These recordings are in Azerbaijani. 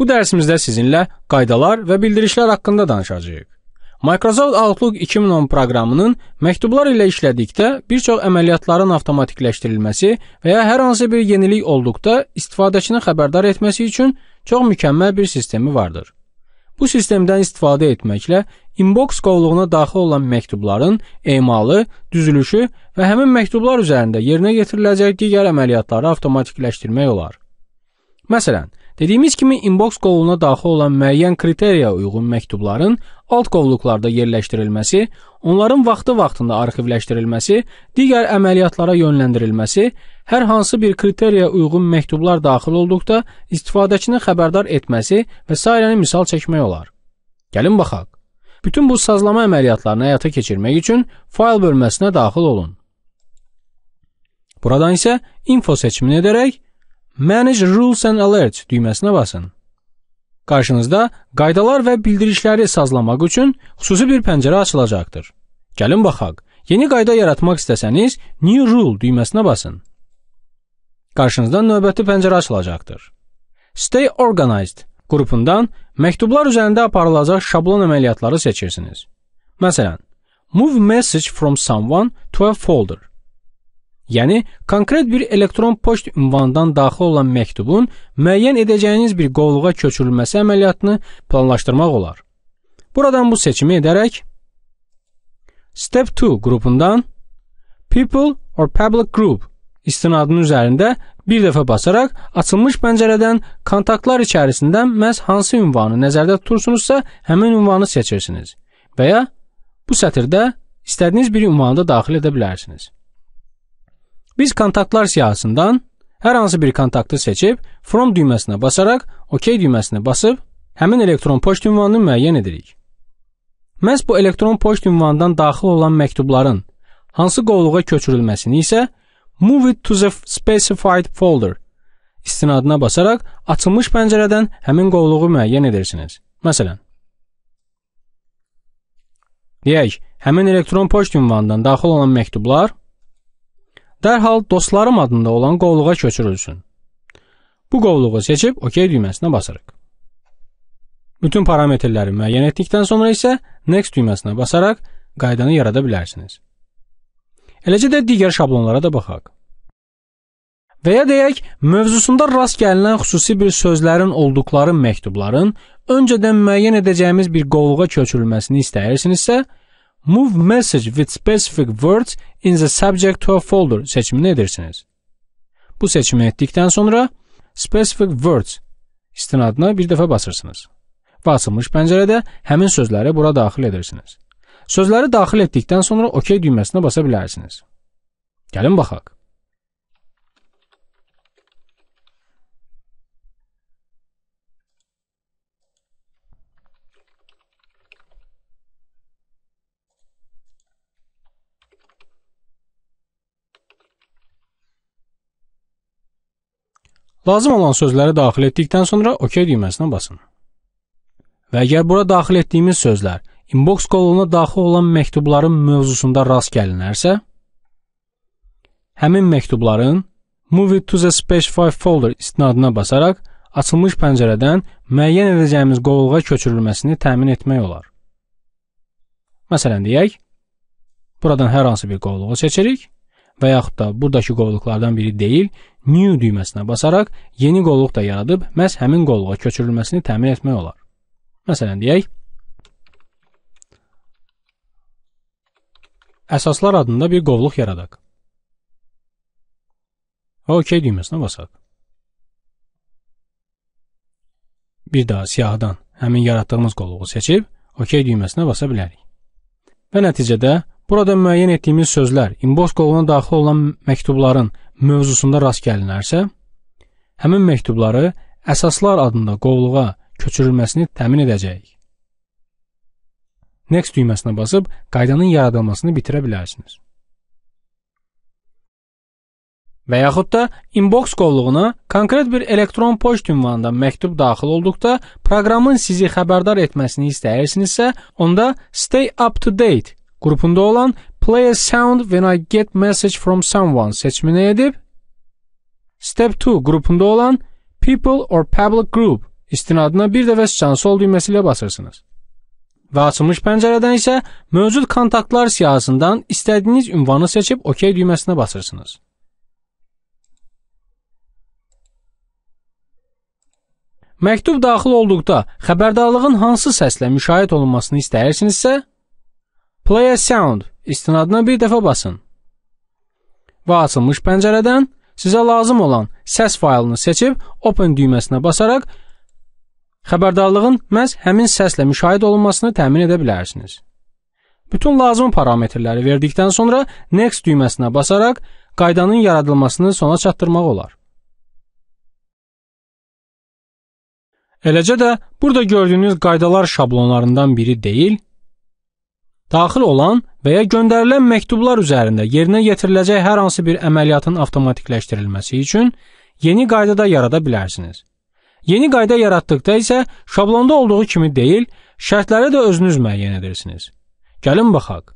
Bu dərsimizdə sizinlə qaydalar və bildirişlər haqqında danışacağıq. Microsoft Outlook 2010 proqramının məktublar ilə işlədikdə bir çox əməliyyatların avtomatikləşdirilməsi və ya hər hansı bir yenilik olduqda istifadəçini xəbərdar etməsi üçün çox mükəmməl bir sistemi vardır. Bu sistemdən istifadə etməklə inbox qovluğuna daxil olan məktubların emalı, düzülüşü və həmin məktublar üzərində yerinə yetiriləcək digər əməliyyatları avtomatikləşdirmək olar. Məsələn, Dediyimiz kimi inbox qovluğuna daxil olan müəyyən kriteriya uyğun məktubların alt qovluqlarda yerləşdirilməsi, onların vaxtı-vaxtında arxivləşdirilməsi, digər əməliyyatlara yönləndirilməsi, hər hansı bir kriteriya uyğun məktublar daxil olduqda istifadəçini xəbərdar etməsi və s. misal çəkmək olar. Gəlin baxaq. Bütün bu sazlama əməliyyatlarını həyata keçirmək üçün fayl bölməsinə daxil olun. Buradan isə info seçimini edərək Manage Rules and Alerts düyməsinə basın. Qarşınızda qaydalar və bildirişləri sazlamaq üçün xüsusi bir pəncərə açılacaqdır. Gəlin baxaq. Yeni qayda yaratmaq istəsəniz New Rule düyməsinə basın. Qarşınızda növbəti pəncərə açılacaqdır. Stay Organized qrupundan məktublar üzərində aparılacaq şablon əməliyyatları seçirsiniz. Məsələn, Move message from someone to a folder Yəni konkret bir elektron poçt ünvanından daxil olan məktubun müəyyən edəcəyiniz bir qovluğa köçürülməsi əməliyyatını planlaşdırmaq olar. Buradan bu seçimi edərək Step 2 qrupundan People or Public Group istinadının üzərində bir dəfə basaraq açılmış pəncərədən kontaktlar içərisindən məhz hansı ünvanı nəzərdə tutursunuzsa, həmin ünvanı seçirsiniz və ya bu sətirdə istədiyiniz bir ünvanı da daxil edə bilərsiniz. Biz kontaktlar siyahısından hər hansı bir kontaktı seçib from düyməsinə basaraq OK düyməsini basıb həmin elektron poçt ünvanını müəyyən edirik. Məhz bu elektron poçt ünvanından daxil olan məktubların hansı qovluğa köçürülməsini isə Move it to the specified folder istinadına basaraq açılmış pəncərədən həmin qovluğu müəyyən edirsiniz. Məsələn, deyək, həmin elektron poçt ünvanından daxil olan məktublar dərhal dostlarım adında olan qovluğa köçürülsün. Bu qovluğu seçib OK düyməsinə basarıq. Bütün parametrləri müəyyən etdikdən sonra isə Next düyməsinə basaraq qaydanı yarada bilərsiniz. Eləcə də digər şablonlara da baxaq. Və ya deyək, mövzusunda rast gəlinən xüsusi bir sözlərin olduqları məktubların öncədən müəyyən edəcəyimiz bir qovluğa köçürülməsini istəyirsinizsə, Move message with specific words in the subject to a folder seçimini edirsiniz. Bu seçimi etdikdən sonra specific words istinadına bir dəfə basırsınız. Və açılmış pəncərədə həmin sözləri bura daxil edirsiniz. Sözləri daxil etdikdən sonra OK düyməsinə basa bilərsiniz. Gəlin baxaq. Lazım olan sözləri daxil etdikdən sonra OK düyməsinə basın. Və əgər bura daxil etdiyimiz sözlər inbox qoluna daxil olan məktubların mövzusunda rast gəlinərsə, həmin məktubların Move it to the specified folder istinadına basaraq açılmış pəncərədən müəyyən edəcəyimiz qovluğa köçürülməsini təmin etmək olar. Məsələn deyək, buradan hər hansı bir qovluğu seçirik və yaxud da buradakı qovluqlardan biri deyil, new düyməsinə basaraq yeni qolluq da yaradıb məhz həmin qolluğa köçürülməsini təmin etmək olar. Məsələn deyək əsaslar adında bir qovluq yaradaq. OK düyməsinə basaq. Bir daha siyahıdan həmin yaratdığımız qovluğu seçib OK düyməsinə basa bilərik. Və nəticədə burada müəyyən etdiyimiz sözlər, inbox qovluğuna daxil olan məktubların mövzusunda rast gəlinərsə, həmin məktubları əsaslar adında qovluğa köçürülməsini təmin edəcəyik. Next düyməsinə basıb qaydanın yaradılmasını bitirə bilərsiniz. Və yaxud da inbox qovluğuna konkret bir elektron poçt ünvanında məktub daxil olduqda proqramın sizi xəbərdar etməsini istəyirsinizsə, onda Stay Up to Date qrupunda olan Play a sound when I get message from someone seçimini edip Step 2 qrupunda olan People or Public Group istinadına bir də və sol düyməsi ilə basırsınız. Və açılmış pəncərədən isə mövcud kontaktlar siyahısından istədiyiniz ünvanı seçib OK düyməsinə basırsınız. Məktub daxil olduqda xəbərdarlığın hansı səslə müşayiət olunmasını istəyirsinizsə, play a sound istinadına bir dəfə basın. Və açılmış pəncərədən sizə lazım olan səs faylını seçib Open düyməsinə basaraq xəbərdarlığın məhz həmin səslə müşahidə olunmasını təmin edə bilərsiniz. Bütün lazım parametrləri verdikdən sonra Next düyməsinə basaraq qaydanın yaradılmasını sona çatdırmaq olar. Eləcə də burada gördüyünüz qaydalar şablonlarından biri deyil, Daxil olan və ya göndərilən məktublar üzərində yerinə yetiriləcək hər hansı bir əməliyyatın avtomatikləşdirilməsi üçün yeni qayda da yarada bilərsiniz. Yeni qayda yaratdıqda isə şablonda olduğu kimi deyil, şərtləri də özünüz müəyyən edirsiniz. Gəlin baxaq.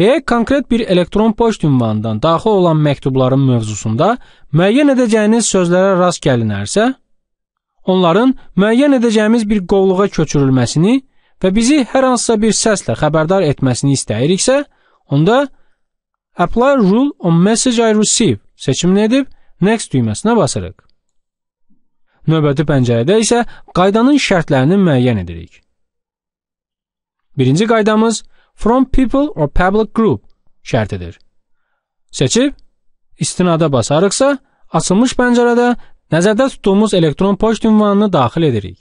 Deyək, konkret bir elektron poçt ünvanından daxil olan məktubların mövzusunda müəyyən edəcəyiniz sözlərə rast gəlinərsə, onların müəyyən edəcəyimiz bir qovluğa köçürülməsini və bizi hər hansısa bir səslə xəbərdar etməsini istəyiriksə, onda Apply Rule on Message I Receive seçimini edib Next düyməsinə basırıq. Növbəti pəncərədə isə qaydanın şərtlərini müəyyən edirik. Birinci qaydamız From People or Public Group şərtidir. Seçib istinada basarıqsa, açılmış pəncərədə nəzərdə tutduğumuz elektron poçt ünvanını daxil edirik.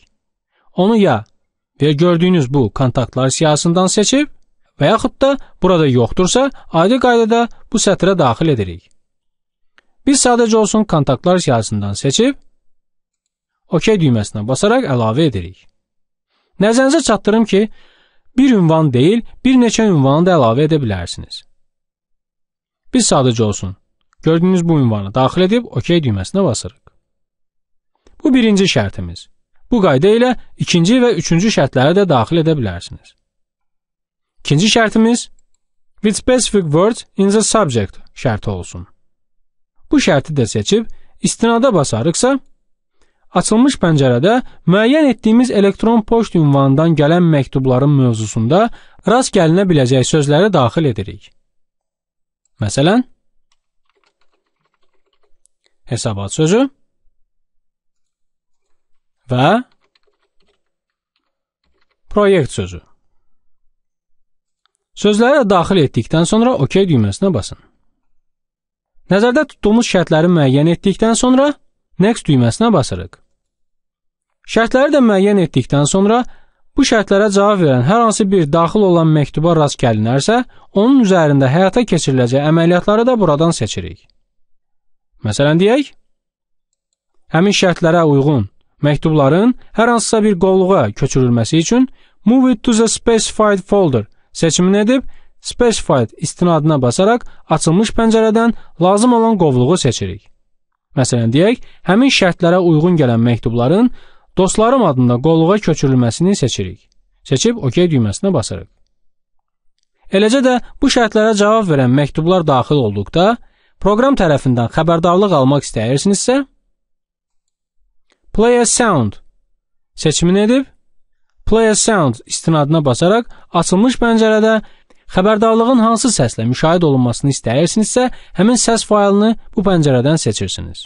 Onu ya və gördüyünüz bu kontaktlar siyahısından seçib və yaxud da burada yoxdursa, adi qaydada bu sətrə daxil edirik. Biz sadəcə olsun kontaktlar siyahısından seçib OK düyməsinə basaraq əlavə edirik. Nəzərinizə çatdırım ki, bir ünvan deyil, bir neçə ünvanı da əlavə edə bilərsiniz. Biz sadəcə olsun gördüyünüz bu ünvanı daxil edib OK düyməsinə basırıq. Bu birinci şərtimiz. Bu qayda ilə ikinci və üçüncü şərtləri də daxil edə bilərsiniz. İkinci şərtimiz with specific words in the subject şərti olsun. Bu şərti də seçib istinada basarıqsa, açılmış pəncərədə müəyyən etdiyimiz elektron poçt ünvanından gələn məktubların mövzusunda rast gəlinə biləcək sözləri daxil edirik. Məsələn, hesabat sözü və proyekt sözü. Sözləri daxil etdikdən sonra OK düyməsinə basın. Nəzərdə tutduğumuz şərtləri müəyyən etdikdən sonra Next düyməsinə basırıq. Şərtləri də müəyyən etdikdən sonra bu şərtlərə cavab verən hər hansı bir daxil olan məktuba rast gəlinərsə, onun üzərində həyata keçiriləcək əməliyyatları da buradan seçirik. Məsələn deyək, həmin şərtlərə uyğun Məktubların hər hansısa bir qovluğa köçürülməsi üçün Move it to the specified folder seçimini edib specified istinadına basaraq açılmış pəncərədən lazım olan qovluğu seçirik. Məsələn deyək, həmin şərtlərə uyğun gələn məktubların dostlarım adında qovluğa köçürülməsini seçirik. Seçib OK düyməsinə basırıq. Eləcə də bu şərtlərə cavab verən məktublar daxil olduqda proqram tərəfindən xəbərdarlıq almaq istəyirsinizsə, Play a sound seçimini edib Play a sound istinadına basaraq açılmış pəncərədə xəbərdarlığın hansı səslə müşahidə olunmasını istəyirsinizsə, həmin səs faylını bu pəncərədən seçirsiniz.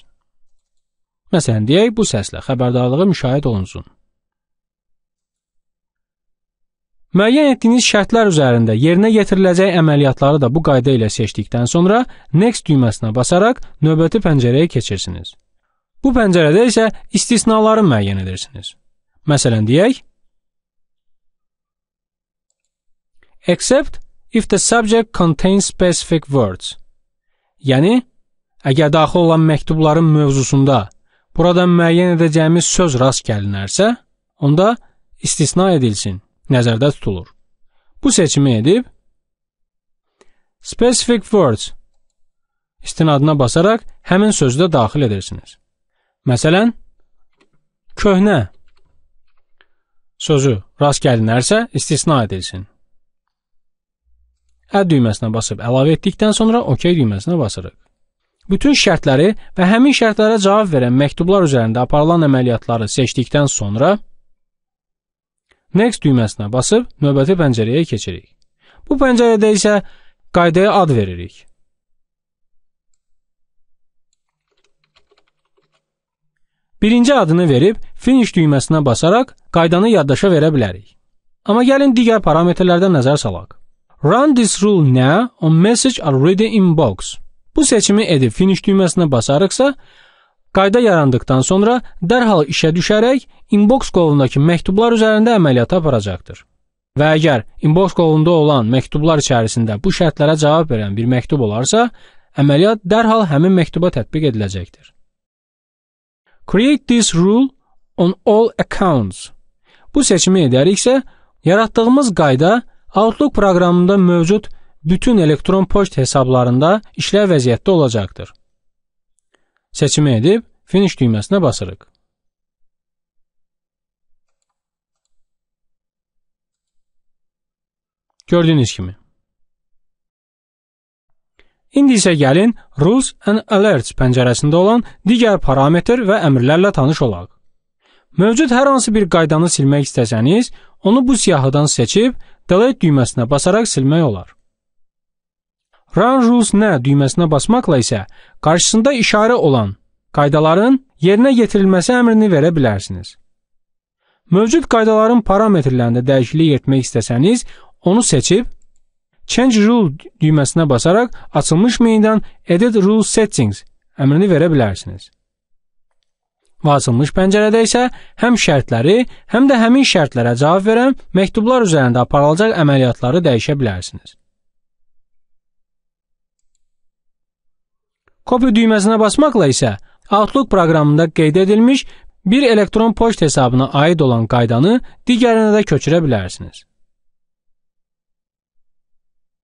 Məsələn, deyək bu səslə xəbərdarlığı müşahidə olunsun. Müəyyən etdiyiniz şərtlər üzərində yerinə yetiriləcək əməliyyatları da bu qayda ilə seçdikdən sonra Next düyməsinə basaraq növbəti pəncərəyə keçirsiniz. Bu pəncərədə isə istisnaları müəyyən edirsiniz. Məsələn deyək: Except if the subject contains specific words. Yəni əgər daxil olan məktubların mövzusunda burada müəyyən edəcəyimiz söz rast gəlinərsə, onda istisna edilsin, nəzərdə tutulur. Bu seçimi edib specific words istinadına basaraq həmin sözü də daxil edirsiniz. Məsələn, köhnə sözü rast gəlinərsə istisna edilsin. Ə düyməsinə basıb əlavə etdikdən sonra OK düyməsinə basırıq. Bütün şərtləri və həmin şərtlərə cavab verən məktublar üzərində aparılan əməliyyatları seçdikdən sonra Next düyməsinə basıb növbəti pəncərəyə keçirik. Bu pəncərədə isə qaydaya ad veririk. Birinci adını verib finish düyməsinə basaraq qaydanı yaddaşa verə bilərik. Amma gəlin digər parametrlərdə nəzər salaq. Run this rule now on message already in box. Bu seçimi edib finish düyməsinə basarıqsa, qayda yarandıkdan sonra dərhal işə düşərək inbox qovundakı məktublar üzərində əməliyyat aparacaqdır. Və əgər inbox qovunda olan məktublar içərisində bu şərtlərə cavab verən bir məktub olarsa, əməliyyat dərhal həmin məktuba tətbiq ediləcəkdir. Create this rule on all accounts. Bu seçimi edəriksə, yaratdığımız qayda Outlook proqramında mövcud bütün elektron poçt hesablarında işləv vəziyyətdə olacaqdır. Seçimi edib finish düyməsinə basırıq. Gördüyünüz kimi İndi isə gəlin Rules and Alerts pəncərəsində olan digər parametr və əmrlərlə tanış olaq. Mövcud hər hansı bir qaydanı silmək istəsəniz, onu bu siyahıdan seçib Delete düyməsinə basaraq silmək olar. Run Rules nə düyməsinə basmaqla isə qarşısında işarə olan qaydaların yerinə yetirilməsi əmrini verə bilərsiniz. Mövcud qaydaların parametrlərində dəyişiklik etmək istəsəniz, onu seçib Change Rule düyməsinə basaraq açılmış menyudan Edit Rule Settings əmrini verə bilərsiniz. Və açılmış pəncərədə isə həm şərtləri, həm də həmin şərtlərə cavab verən məktublar üzərində aparılacaq əməliyyatları dəyişə bilərsiniz. Copy düyməsinə basmaqla isə Outlook proqramında qeyd edilmiş bir elektron poçt hesabına aid olan qaydanı digərinə də köçürə bilərsiniz.